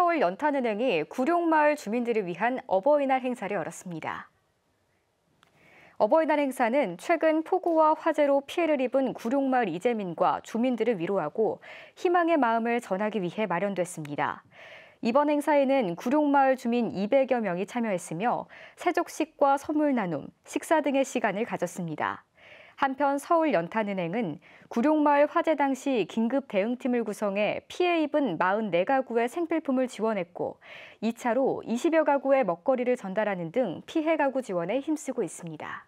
서울 연탄은행이 구룡마을 주민들을 위한 어버이날 행사를 열었습니다. 어버이날 행사는 최근 폭우와 화재로 피해를 입은 구룡마을 이재민과 주민들을 위로하고 희망의 마음을 전하기 위해 마련됐습니다. 이번 행사에는 구룡마을 주민 200여 명이 참여했으며 세족식과 선물 나눔, 식사 등의 시간을 가졌습니다. 한편 서울연탄은행은 구룡마을 화재 당시 긴급 대응팀을 구성해 피해 입은 44가구의 생필품을 지원했고 2차로 20여 가구의 먹거리를 전달하는 등 피해 가구 지원에 힘쓰고 있습니다.